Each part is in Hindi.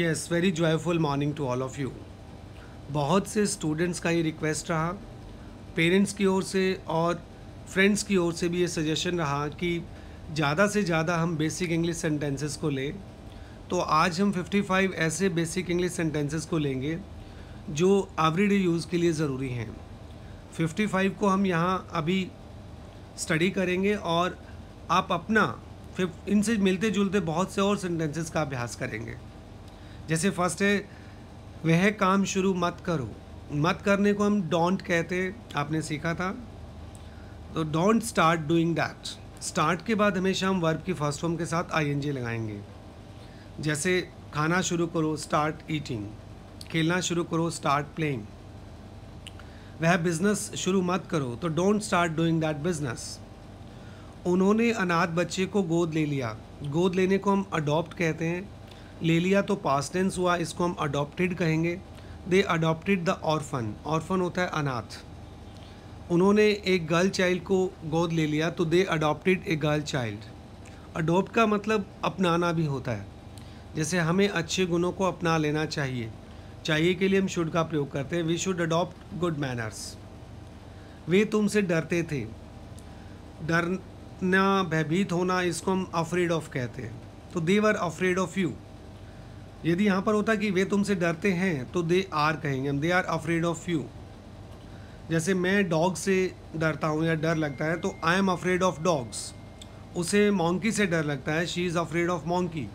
yes very joyful morning to all of you बहुत से स्टूडेंट्स का ये रिक्वेस्ट रहा पेरेंट्स की ओर से और फ्रेंड्स की ओर से भी ये सजेशन रहा कि ज़्यादा से ज़्यादा हम बेसिक इंग्लिश सेंटेंसेस को लें तो आज हम 55 ऐसे बेसिक इंग्लिश सेंटेंसेस को लेंगे जो एवरीडे यूज़ के लिए ज़रूरी हैं 55 को हम यहाँ अभी स्टडी करेंगे और आप अपना इनसे मिलते जुलते बहुत से और सेंटेंसेस का अभ्यास करेंगे जैसे फर्स्ट है वह काम शुरू मत करो मत करने को हम डोंट कहते आपने सीखा था तो don't start doing that start के बाद हमेशा हम वर्ब की फर्स्ट फॉर्म के साथ आईएनजी लगाएंगे जैसे खाना शुरू करो स्टार्ट ईटिंग खेलना शुरू करो स्टार्ट प्लेइंग वह बिज़नेस शुरू मत करो तो don't start doing that business उन्होंने अनाथ बच्चे को गोद ले लिया गोद लेने को हम अडॉप्ट कहते हैं ले लिया तो पास टेंस हुआ इसको हम अडोप्टिड कहेंगे they adopted the orphan orphan होता है अनाथ उन्होंने एक गर्ल चाइल्ड को गोद ले लिया तो they adopted a girl child adopt का मतलब अपनाना भी होता है जैसे हमें अच्छे गुणों को अपना लेना चाहिए चाहिए के लिए हम शुड का प्रयोग करते हैं we should adopt good manners वे तुमसे डरते थे डरना भयभीत होना इसको हम अफ्रेड ऑफ कहते हैं तो वर अफ्रेड ऑफ़ यू यदि यहाँ पर होता कि वे तुमसे डरते हैं तो दे आर कहेंगे they are afraid of you जैसे मैं डॉग से डरता हूँ या डर लगता है तो I am afraid of dogs उसे मॉन्की से डर लगता है she is afraid of monkey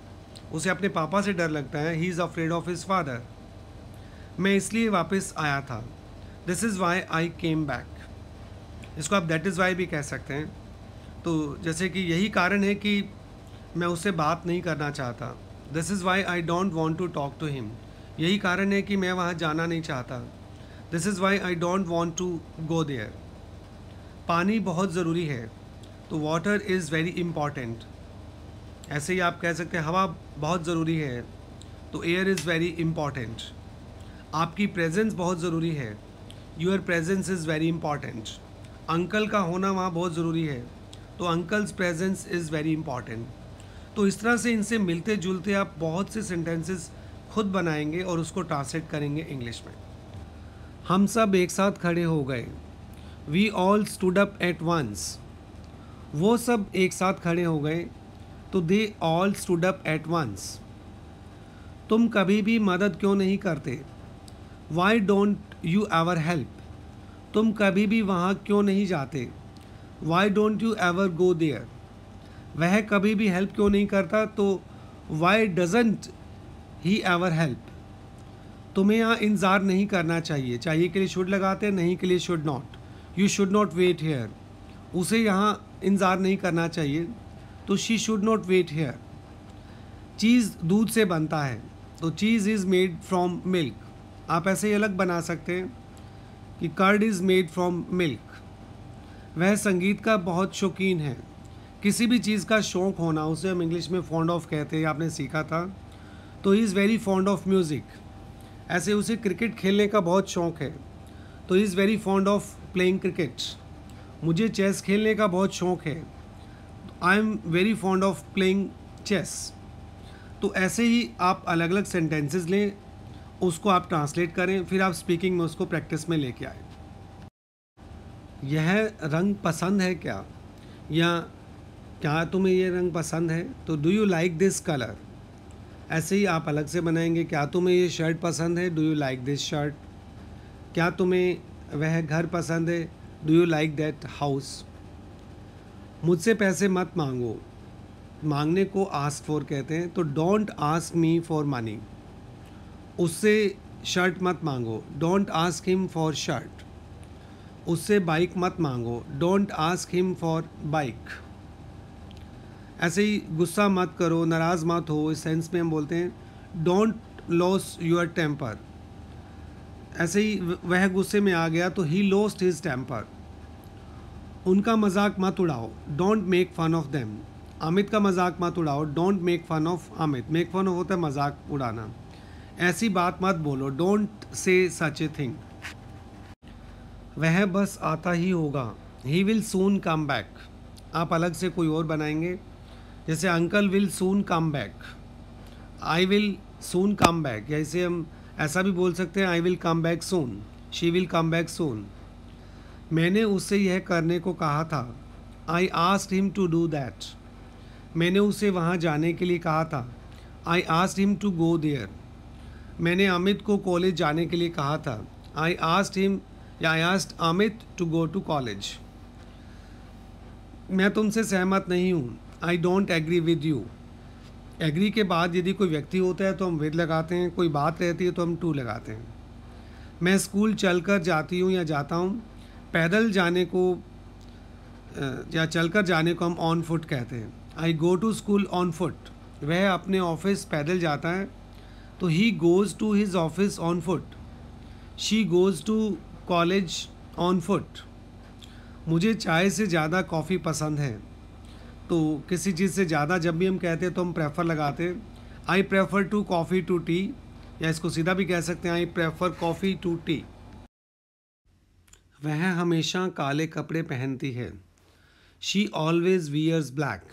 उसे अपने पापा से डर लगता है he is afraid of his father मैं इसलिए वापस आया था this is why I came back इसको आप दैट इज़ वाई भी कह सकते हैं तो जैसे कि यही कारण है कि मैं उससे बात नहीं करना चाहता this is why I don't want to talk to him यही कारण है कि मैं वहाँ जाना नहीं चाहता this is why I don't want to go there पानी बहुत ज़रूरी है तो वाटर इज़ वेरी इम्पॉर्टेंट ऐसे ही आप कह सकते हैं हवा बहुत ज़रूरी है तो एयर इज़ वेरी इम्पॉर्टेंट आपकी प्रेजेंस बहुत ज़रूरी है your presence is very important uncle का होना वहाँ बहुत ज़रूरी है तो uncle's presence is very important तो इस तरह से इनसे मिलते जुलते आप बहुत से सेंटेंसेस खुद बनाएंगे और उसको ट्रांसलेट करेंगे इंग्लिश में हम सब एक साथ खड़े हो गए we all stood up at once वो सब एक साथ खड़े हो गए तो they all stood up at once तुम कभी भी मदद क्यों नहीं करते why don't you ever help तुम कभी भी वहाँ क्यों नहीं जाते why don't you ever go there वह कभी भी हेल्प क्यों नहीं करता तो why doesn't he ever help तुम्हें यहाँ इंतज़ार नहीं करना चाहिए चाहिए के लिए शुड लगाते हैं नहीं के लिए should not you should not wait here उसे यहाँ इंतज़ार नहीं करना चाहिए तो she should not wait here cheese दूध से बनता है तो cheese is made from milk आप ऐसे ही अलग बना सकते हैं कि curd is made from milk वह संगीत का बहुत शौकीन है किसी भी चीज़ का शौक़ होना उसे हम इंग्लिश में फॉन्ड ऑफ कहते हैं आपने सीखा था तो he is very fond of music ऐसे उसे क्रिकेट खेलने का बहुत शौक़ है तो he is very fond of playing cricket मुझे चेस खेलने का बहुत शौक़ है I am very fond of playing chess तो ऐसे ही आप अलग अलग सेंटेंसेस लें उसको आप ट्रांसलेट करें फिर आप स्पीकिंग में उसको प्रैक्टिस में लेके आए यह रंग पसंद है क्या या क्या तुम्हें ये रंग पसंद है तो do you like this colour ऐसे ही आप अलग से बनाएंगे क्या तुम्हें ये शर्ट पसंद है do you like this shirt क्या तुम्हें वह घर पसंद है do you like that house मुझसे पैसे मत मांगो मांगने को आस्क फॉर कहते हैं तो don't ask me for money उससे शर्ट मत मांगो don't ask him for shirt उससे बाइक मत मांगो don't ask him for bike ऐसे ही गुस्सा मत करो नाराज़ मत हो इस सेंस में हम बोलते हैं डोंट लॉस योर टेम्पर ऐसे ही वह गुस्से में आ गया तो ही लॉस्ट हिज टेम्पर उनका मजाक मत उड़ाओ don't make fun of them Amit का मजाक मत उड़ाओ don't make fun of Amit make fun of होता है मजाक उड़ाना ऐसी बात मत बोलो don't say such a thing वह बस आता ही होगा he will soon come back आप अलग से कोई और बनाएंगे जैसे uncle will soon come back I will soon come back या इसे हम ऐसा भी बोल सकते हैं I will come back soon she will come back soon मैंने उससे यह करने को कहा था I asked him to do that मैंने उसे वहाँ जाने के लिए कहा था I asked him to go there मैंने अमित को कॉलेज जाने के लिए कहा था आई आस्ट हिम या I asked Amit to go to college मैं तुमसे सहमत नहीं हूँ I don't agree with you agree के बाद यदि कोई व्यक्ति होता है तो हम विद लगाते हैं कोई बात रहती है तो हम टू लगाते हैं मैं स्कूल चलकर जाती हूँ या जाता हूँ पैदल जाने को या चलकर जाने को हम ऑन फुट कहते हैं I go to school on foot वह अपने ऑफिस पैदल जाता है तो he goes to his office on foot she goes to college on foot मुझे चाय से ज़्यादा कॉफ़ी पसंद है तो किसी चीज़ से ज़्यादा जब भी हम कहते हैं तो हम प्रेफर लगाते I prefer to coffee to tea या इसको सीधा भी कह सकते हैं I prefer coffee to tea वह हमेशा काले कपड़े पहनती है शी ऑलवेज वियर्स ब्लैक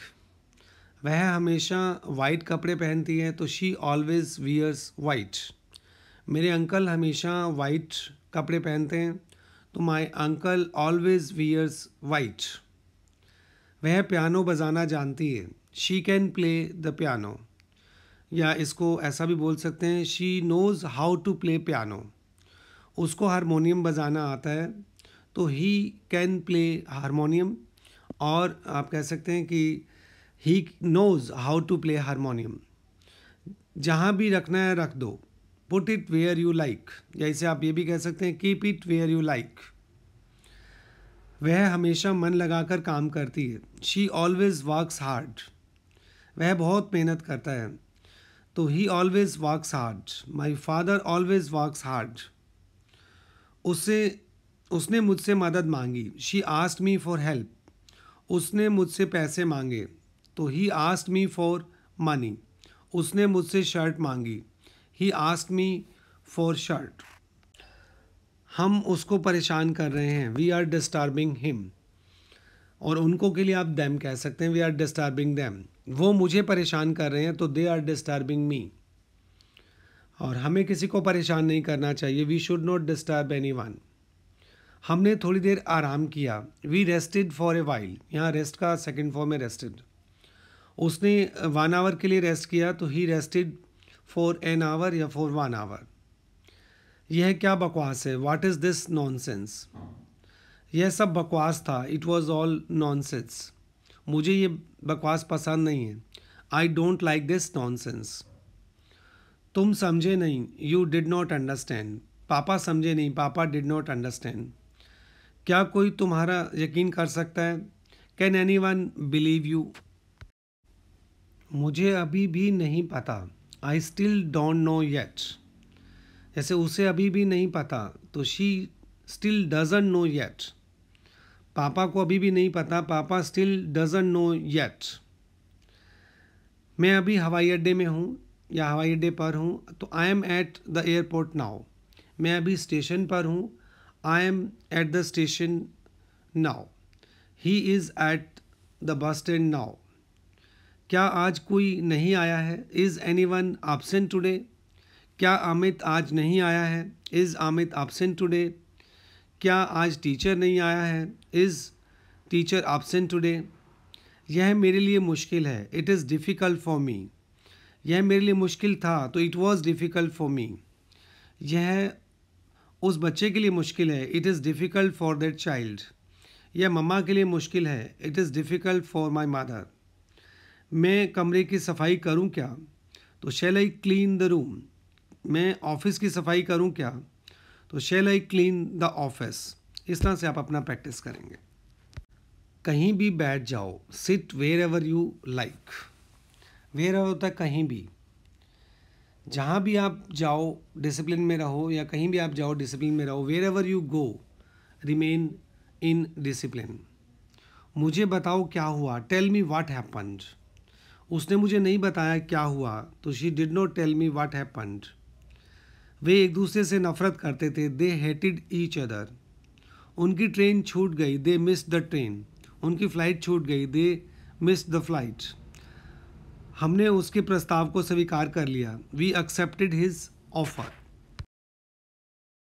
वह हमेशा वाइट कपड़े पहनती है तो शी ऑलवेज वियर्स वाइट मेरे अंकल हमेशा वाइट कपड़े पहनते हैं तो my uncle always wears white वह पियानो बजाना जानती है she can play the piano या इसको ऐसा भी बोल सकते हैं she knows how to play piano उसको हारमोनियम बजाना आता है तो ही कैन प्ले हारमोनीम और आप कह सकते हैं कि he knows how to play harmonium जहाँ भी रखना है रख दो put it where you like या इसे आप ये भी कह सकते हैं keep it where you like वह हमेशा मन लगाकर काम करती है शी ऑलवेज़ वर्क्स हार्ड वह बहुत मेहनत करता है तो he always works hard my father always works hard उसे उसने मुझसे मदद मांगी she asked me for help उसने मुझसे पैसे मांगे तो he asked me for money उसने मुझसे शर्ट मांगी he asked me for shirt हम उसको परेशान कर रहे हैं वी आर डिस्टर्बिंग हिम और उनको के लिए आप दैम कह सकते हैं वी आर डिस्टर्बिंग दैम वो मुझे परेशान कर रहे हैं तो दे आर डिस्टर्बिंग मी और हमें किसी को परेशान नहीं करना चाहिए we should not disturb anyone हमने थोड़ी देर आराम किया we rested for a while यहाँ रेस्ट का सेकेंड फॉर्म है रेस्टेड उसने वन आवर के लिए रेस्ट किया तो he rested for an hour या फॉर वन आवर यह क्या बकवास है वाट इज़ दिस नॉन यह सब बकवास था इट वॉज़ ऑल नॉन मुझे ये बकवास पसंद नहीं है I don't like this non तुम समझे नहीं यू डिड नॉट अंडरस्टैंड पापा समझे नहीं पापा डिड नॉट अंडरस्टैंड क्या कोई तुम्हारा यकीन कर सकता है can anyone believe you मुझे अभी भी नहीं पता I still don't know yet जैसे उसे अभी भी नहीं पता तो she still doesn't know yet पापा को अभी भी नहीं पता पापा स्टिल डजन नो येट मैं अभी हवाई अड्डे में हूँ या हवाई अड्डे पर हूँ तो I am at the airport now मैं अभी स्टेशन पर हूँ I am at the station now he is at the bus stand now क्या आज कोई नहीं आया है is anyone absent today क्या अमित आज नहीं आया है इज़ अमित एबसेंट टुडे क्या आज टीचर नहीं आया है इज़ टीचर आपसेंट टुडे यह मेरे लिए मुश्किल है it is difficult for me यह मेरे लिए मुश्किल था तो it was difficult for me यह उस बच्चे के लिए मुश्किल है it is difficult for that child यह मम्मा के लिए मुश्किल है it is difficult for my mother मैं कमरे की सफाई करूं क्या तो shall I clean the room मैं ऑफिस की सफाई करूं क्या तो shall I clean the office इस तरह से आप अपना प्रैक्टिस करेंगे कहीं भी बैठ जाओ sit wherever you like wherever होता है कहीं भी जहां भी आप जाओ डिसिप्लिन में रहो या कहीं भी आप जाओ डिसिप्लिन में रहो wherever you go remain in discipline मुझे बताओ क्या हुआ टेल मी वाट हैपन्ड उसने मुझे नहीं बताया क्या हुआ तो she did not tell me what happened वे एक दूसरे से नफरत करते थे दे हेटिड ईच अदर उनकी ट्रेन छूट गई दे मिस द ट्रेन उनकी फ़्लाइट छूट गई दे मिस द फ्लाइट हमने उसके प्रस्ताव को स्वीकार कर लिया वी एक्सेप्टेड हिज ऑफर